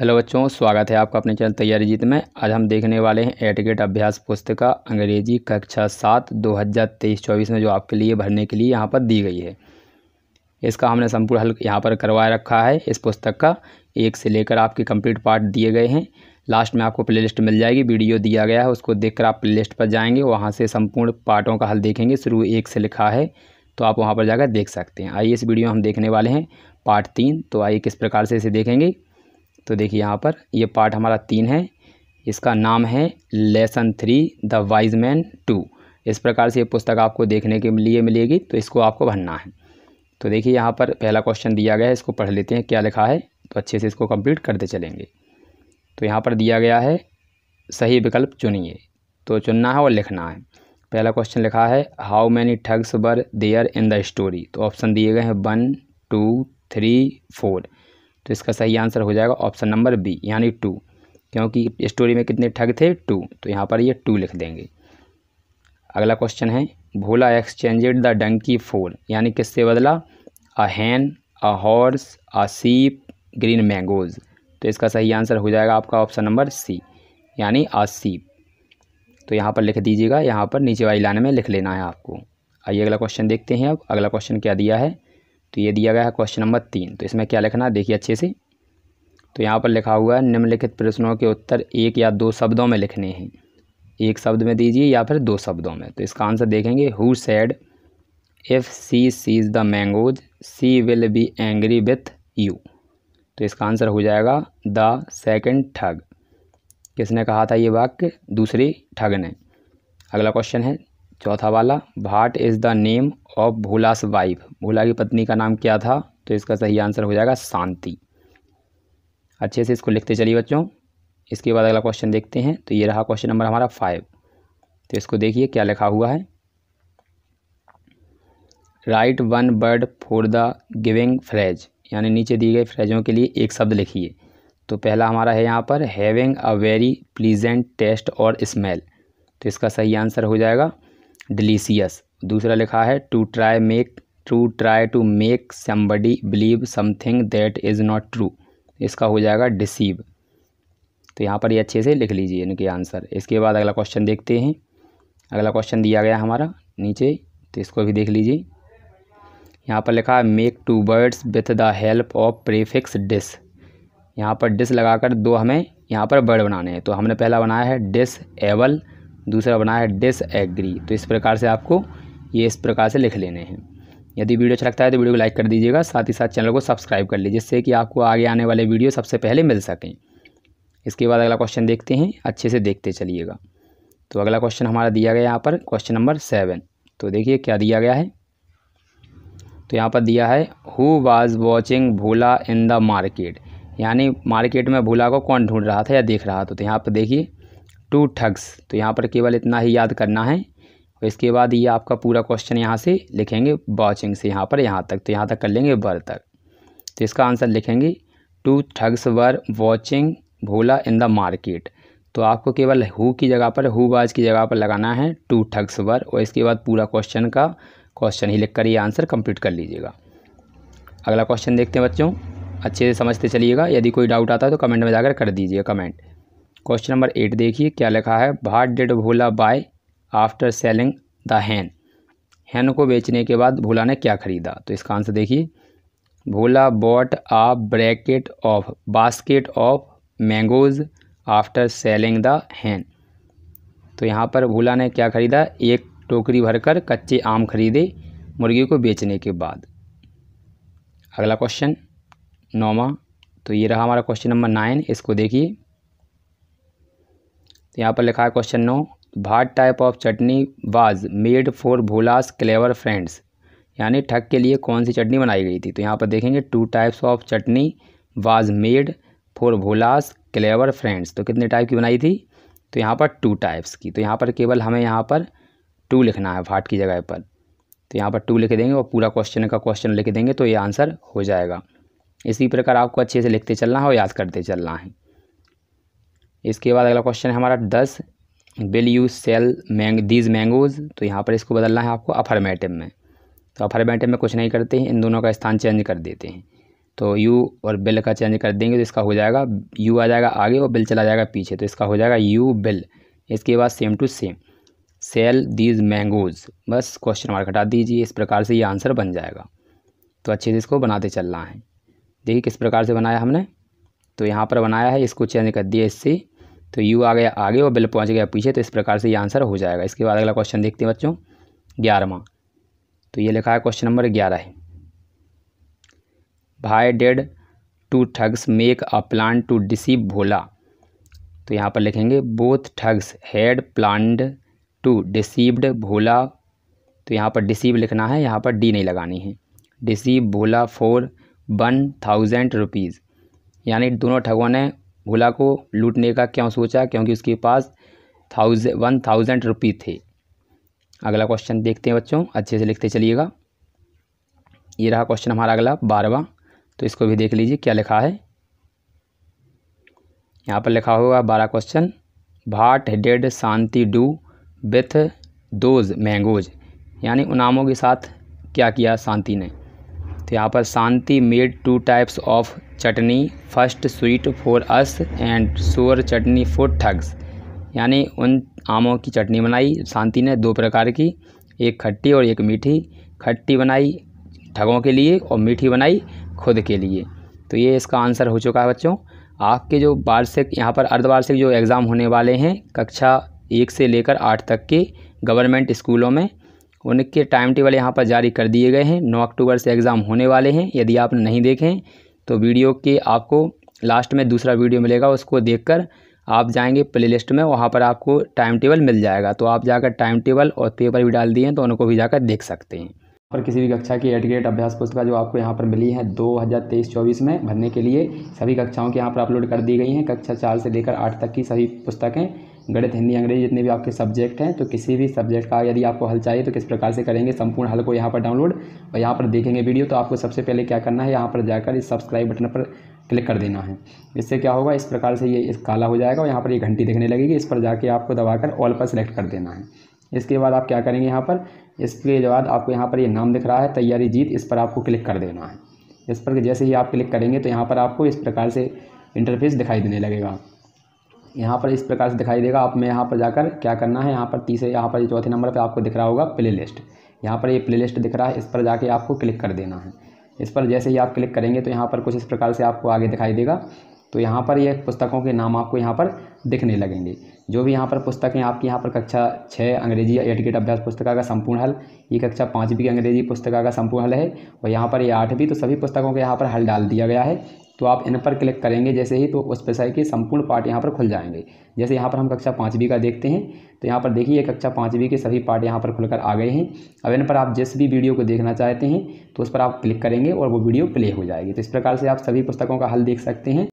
hello बच्चों स्वागत है आपका अपने चैनल तैयारी जीत में आज हम देखने वाले हैं एटिकेट अभ्यास पुस्तिका अंग्रेजी कक्षा सात दो हज़ार तेईस चौबीस में जो आपके लिए भरने के लिए यहाँ पर दी गई है इसका हमने संपूर्ण हल यहाँ पर करवा रखा है इस पुस्तक का एक से लेकर आपके कंप्लीट पार्ट दिए गए हैं लास्ट में आपको प्ले मिल जाएगी वीडियो दिया गया है उसको देख आप प्ले पर जाएंगे वहाँ से संपूर्ण पार्टों का हल देखेंगे शुरू एक से लिखा है तो आप वहाँ पर जाकर देख सकते हैं आइए इस वीडियो हम देखने वाले हैं पार्ट तीन तो आइए किस प्रकार से इसे देखेंगे तो देखिए यहाँ पर ये पार्ट हमारा तीन है इसका नाम है lesson three the wise man two इस प्रकार से ये पुस्तक आपको देखने के लिए मिलेगी तो इसको आपको भरना है तो देखिए यहाँ पर पहला क्वेश्चन दिया गया है इसको पढ़ लेते हैं क्या लिखा है तो अच्छे से इसको कंप्लीट करते चलेंगे तो यहाँ पर दिया गया है सही विकल्प चुनिए तो चुनना है और लिखना है पहला क्वेश्चन लिखा है how many thugs were there in the story तो ऑप्शन दिए गए हैं वन टू थ्री फोर तो इसका सही आंसर हो जाएगा ऑप्शन नंबर बी यानी टू क्योंकि स्टोरी में कितने ठग थे टू तो यहाँ पर ये टू लिख देंगे अगला क्वेश्चन है Bhola exchanged the donkey for यानी किससे बदला अ हैन अ हॉर्स अ सीप ग्रीन मैंगोज़ तो इसका सही आंसर हो जाएगा आपका ऑप्शन नंबर सी यानी अ सीप तो यहाँ पर लिख दीजिएगा यहाँ पर नीचे वाली लाइन में लिख लेना है आपको आइए अगला क्वेश्चन देखते हैं अब अगला क्वेश्चन क्या दिया है तो ये दिया गया है क्वेश्चन नंबर तीन तो इसमें क्या लिखना है देखिए अच्छे से तो यहाँ पर लिखा हुआ है निम्नलिखित प्रश्नों के उत्तर एक या दो शब्दों में लिखने हैं एक शब्द में दीजिए या फिर दो शब्दों में तो इसका आंसर देखेंगे who said if she sees the mangoes she will be angry with you तो इसका आंसर हो जाएगा द सेकेंड ठग किसने कहा था ये वाक्य दूसरी ठग ने अगला क्वेश्चन है चौथा वाला what is the name of Bhola's wife Bhola की पत्नी का नाम क्या था तो इसका सही आंसर हो जाएगा शांति अच्छे से इसको लिखते चलिए बच्चों इसके बाद अगला क्वेश्चन देखते हैं तो ये रहा क्वेश्चन नंबर हमारा फाइव तो इसको देखिए क्या लिखा हुआ है write one word for the giving phrase यानी नीचे दिए गए फ्रेजों के लिए एक शब्द लिखिए तो पहला हमारा है यहाँ पर having a very pleasant taste और स्मेल तो इसका सही आंसर हो जाएगा डिलीसियस दूसरा लिखा है to try make to try to make somebody believe something that is not true इसका हो जाएगा डिसीव तो यहाँ पर ये अच्छे से लिख लीजिए इनके आंसर इसके बाद अगला क्वेश्चन देखते हैं अगला क्वेश्चन दिया गया हमारा नीचे तो इसको भी देख लीजिए यहाँ पर लिखा है make two words with the help of prefix dis यहाँ पर डिस लगाकर दो हमें यहाँ पर वर्ड बनाने हैं तो हमने पहला बनाया है डिस एबल दूसरा बनाया है डिस एग्री तो इस प्रकार से आपको ये इस प्रकार से लिख लेने हैं यदि वीडियो अच्छा लगता है तो वीडियो को लाइक कर दीजिएगा साथ ही साथ चैनल को सब्सक्राइब कर लीजिए जिससे कि आपको आगे आने वाले वीडियो सबसे पहले मिल सकें इसके बाद अगला क्वेश्चन देखते हैं अच्छे से देखते चलिएगा तो अगला क्वेश्चन हमारा दिया गया यहाँ पर क्वेश्चन नंबर सेवन तो देखिए क्या दिया गया है तो यहाँ पर दिया है who was watching Bhola in the market यानी मार्केट में भोला को कौन ढूंढ रहा था या देख रहा था तो यहाँ पर देखिए टू ठग्स तो यहाँ पर केवल इतना ही याद करना है और इसके बाद ये आपका पूरा क्वेश्चन यहाँ से लिखेंगे वॉचिंग से यहाँ पर यहाँ तक तो यहाँ तक कर लेंगे वर तक तो इसका आंसर लिखेंगे two thugs were watching Bhola in the market तो आपको केवल हु की जगह पर हु वाज की जगह पर लगाना है टू ठग्स वर और इसके बाद पूरा क्वेश्चन का क्वेश्चन ही लिखकर ये आंसर कंप्लीट कर लीजिएगा अगला क्वेश्चन देखते हैं बच्चों अच्छे से समझते चलिएगा यदि कोई डाउट आता है तो कमेंट में जाकर कर दीजिए कमेंट क्वेश्चन नंबर एट देखिए क्या लिखा है what did Bhola buy after selling the hen hen को बेचने के बाद भोला ने क्या खरीदा तो इसका आंसर देखिए Bhola bought a bracket of basket of mangoes after selling the hen तो यहाँ पर भोला ने क्या खरीदा एक टोकरी भरकर कच्चे आम खरीदे मुर्गी को बेचने के बाद अगला क्वेश्चन नौवा तो ये रहा हमारा क्वेश्चन नंबर नाइन इसको देखिए तो यहाँ पर लिखा है question no what type of chutney was made for Bhola's clever friends यानी ठग के लिए कौन सी चटनी बनाई गई थी तो यहाँ पर देखेंगे two types of chutney was made for Bhola's clever friends तो कितने टाइप की बनाई थी तो यहाँ पर टू टाइप्स की तो यहाँ पर केवल हमें यहाँ पर टू लिखना है भाट की जगह पर तो यहाँ पर टू लिख देंगे और पूरा क्वेश्चन का क्वेश्चन लिख देंगे तो ये आंसर हो जाएगा इसी प्रकार आपको अच्छे से लिखते चलना है और याद करते चलना है इसके बाद अगला क्वेश्चन है हमारा दस विल यू सेल मैंग दीज मैंगोज़ तो यहाँ पर इसको बदलना है आपको अफर्मेटिव में तो अफर्मेटिव में कुछ नहीं करते हैं इन दोनों का स्थान चेंज कर देते हैं तो यू और बिल का चेंज कर देंगे तो इसका हो जाएगा यू आ जाएगा आगे और बिल चला जाएगा पीछे तो इसका हो जाएगा यू बिल इसके बाद same to same sell these mangoes बस क्वेश्चन मार्क हटा दीजिए इस प्रकार से ये आंसर बन जाएगा तो अच्छे से इसको बनाते चलना है देखिए किस प्रकार से बनाया हमने तो यहाँ पर बनाया है इसको चेंज कर दिया इससे तो यू आ गया आगे और बिल पहुँच गया पीछे तो इस प्रकार से ये आंसर हो जाएगा इसके बाद अगला क्वेश्चन देखते हैं बच्चों ग्यारहवा तो ये लिखा है क्वेश्चन नंबर ग्यारह है भाई did two thugs make a plan to deceive Bhola तो यहाँ पर लिखेंगे both thugs had planned to deceived Bhola तो यहाँ पर डिसीव लिखना है यहाँ पर डी नहीं लगानी है deceive Bhola for one thousand rupees यानी दोनों ठगों ने भोला को लूटने का क्यों सोचा क्योंकि उसके पास थाउज वन थाउजेंड रुपी थे अगला क्वेश्चन देखते हैं बच्चों अच्छे से लिखते चलिएगा ये रहा क्वेश्चन हमारा अगला बारहवा तो इसको भी देख लीजिए क्या लिखा है यहाँ पर लिखा होगा बारह question what did Shanti do with those mangoes यानी उनामों के साथ क्या किया शांति ने तो यहाँ पर Shanti made two types of chutney first sweet for us and sour chutney for thugs यानी उन आमों की चटनी बनाई शांति ने दो प्रकार की एक खट्टी और एक मीठी खट्टी बनाई ठगों के लिए और मीठी बनाई खुद के लिए तो ये इसका आंसर हो चुका है बच्चों आपके जो वार्षिक यहाँ पर अर्धवार्षिक जो एग्ज़ाम होने वाले हैं कक्षा एक से लेकर आठ तक के गवर्नमेंट स्कूलों में उनके टाइम टेबल यहाँ पर जारी कर दिए गए हैं नौ अक्टूबर से एग्ज़ाम होने वाले हैं यदि आपने नहीं देखें तो वीडियो के आपको लास्ट में दूसरा वीडियो मिलेगा उसको देखकर आप जाएंगे प्लेलिस्ट में वहाँ पर आपको टाइम टेबल मिल जाएगा तो आप जाकर टाइम टेबल और पेपर भी डाल दिए हैं तो उनको भी जाकर देख सकते हैं और किसी भी कक्षा की एट अभ्यास पुस्तिका जो आपको यहाँ पर मिली है 2023-24 में भरने के लिए सभी कक्षाओं के यहाँ पर अपलोड कर दी गई हैं कक्षा चार से लेकर आठ तक की सभी पुस्तकें गणित हिंदी अंग्रेजी जितने भी आपके सब्जेक्ट हैं तो किसी भी सब्जेक्ट का यदि आपको हल चाहिए तो किस प्रकार से करेंगे संपूर्ण हल को यहाँ पर डाउनलोड और यहाँ पर देखेंगे वीडियो तो आपको सबसे पहले क्या करना है यहाँ पर जाकर इस सब्सक्राइब बटन पर क्लिक कर देना है इससे क्या होगा इस प्रकार से ये इस काला हो जाएगा और यहाँ पर ये घंटी दिखने लगेगी इस पर जाके आपको दबाकर ऑल पर सेलेक्ट कर देना है इसके बाद आप क्या करेंगे यहाँ पर इसके बाद आपको यहाँ पर ये नाम दिख रहा है तैयारी जीत इस पर आपको क्लिक कर देना है इस पर जैसे ही आप क्लिक करेंगे तो यहाँ पर आपको इस प्रकार से इंटरफेस दिखाई देने लगेगा यहाँ पर इस प्रकार से दिखाई देगा आप मैं यहाँ पर जाकर क्या करना है यहाँ पर तीसरे यहाँ पर चौथे नंबर पर आपको दिख रहा होगा प्ले लिस्ट यहाँ पर ये प्ले लिस्ट दिख रहा है इस पर जाके आपको क्लिक कर देना है इस पर जैसे ही आप क्लिक करेंगे तो यहाँ पर कुछ इस प्रकार से आपको आगे दिखाई देगा तो यहाँ पर यह पुस्तकों के नाम आपको यहाँ पर दिखने लगेंगे जो भी यहाँ पर पुस्तकें आपकी यहाँ पर कक्षा छः अंग्रेजी एटिकेट अभ्यास पुस्तका का संपूर्ण हल ये कक्षा पाँचवीं की अंग्रेजी पुस्तका का संपूर्ण हल है और यहाँ पर ये आठवीं तो सभी पुस्तकों के यहाँ पर हल डाल दिया गया है तो आप इन पर क्लिक करेंगे जैसे ही तो उस विषय के संपूर्ण पार्ट यहाँ पर खुल जाएंगे जैसे यहाँ पर हम कक्षा पाँचवीं का देखते हैं तो यहाँ पर देखिए कक्षा पाँचवीं के सभी पार्ट यहाँ पर खुलकर आ गए हैं अब इन पर आप जिस भी वीडियो को देखना चाहते हैं तो उस पर आप क्लिक करेंगे और वो वीडियो प्ले हो जाएगी तो इस प्रकार से आप सभी पुस्तकों का हल देख सकते हैं